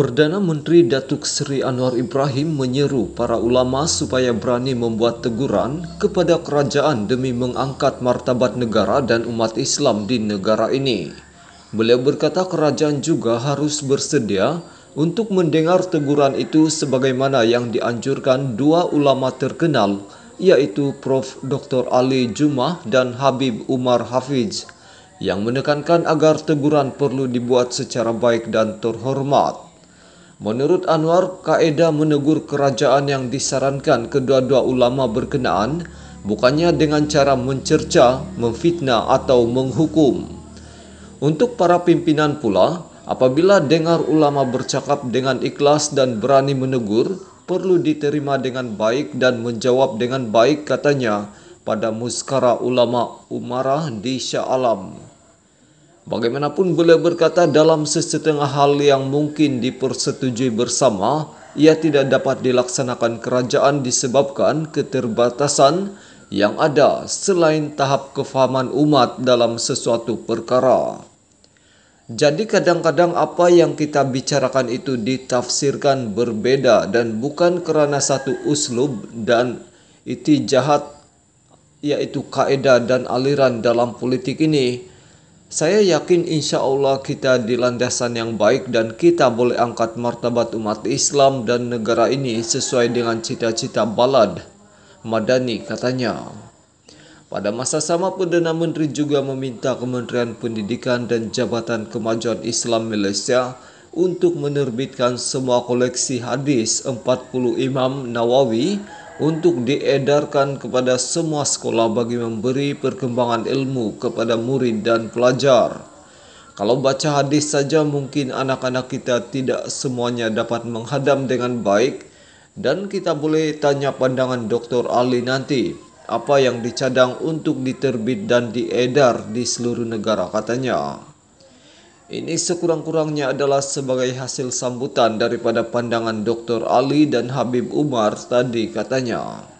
Perdana Menteri Datuk Seri Anwar Ibrahim menyeru para ulama supaya berani membuat teguran kepada kerajaan demi mengangkat martabat negara dan umat Islam di negara ini. Beliau berkata kerajaan juga harus bersedia untuk mendengar teguran itu sebagaimana yang dianjurkan dua ulama terkenal yaitu Prof. Dr. Ali Jumah dan Habib Umar Hafiz yang menekankan agar teguran perlu dibuat secara baik dan terhormat. Menurut Anwar, kaedah menegur kerajaan yang disarankan kedua-dua ulama berkenaan bukannya dengan cara mencerca, memfitnah atau menghukum. Untuk para pimpinan pula, apabila dengar ulama bercakap dengan ikhlas dan berani menegur, perlu diterima dengan baik dan menjawab dengan baik katanya pada Muskara Ulama Umarah di Sya'alam. Alam. Bagaimanapun beliau berkata dalam sesetengah hal yang mungkin dipersetujui bersama, ia tidak dapat dilaksanakan kerajaan disebabkan keterbatasan yang ada selain tahap kefahaman umat dalam sesuatu perkara. Jadi kadang-kadang apa yang kita bicarakan itu ditafsirkan berbeda dan bukan kerana satu uslub dan itu jahat yaitu kaedah dan aliran dalam politik ini Saya yakin insya Allah kita di landasan yang baik dan kita boleh angkat martabat umat Islam dan negara ini sesuai dengan cita-cita balad. Madani katanya. Pada masa sama Perdana Menteri juga meminta Kementerian Pendidikan dan Jabatan Kemajuan Islam Malaysia untuk menerbitkan semua koleksi hadis 40 Imam Nawawi untuk diedarkan kepada semua sekolah bagi memberi perkembangan ilmu kepada murid dan pelajar. Kalau baca hadis saja mungkin anak-anak kita tidak semuanya dapat menghadam dengan baik dan kita boleh tanya pandangan Dr. Ali nanti apa yang dicadang untuk diterbit dan diedar di seluruh negara katanya. Ini sekurang-kurangnya adalah sebagai hasil sambutan daripada pandangan Dr. Ali dan Habib Umar tadi katanya.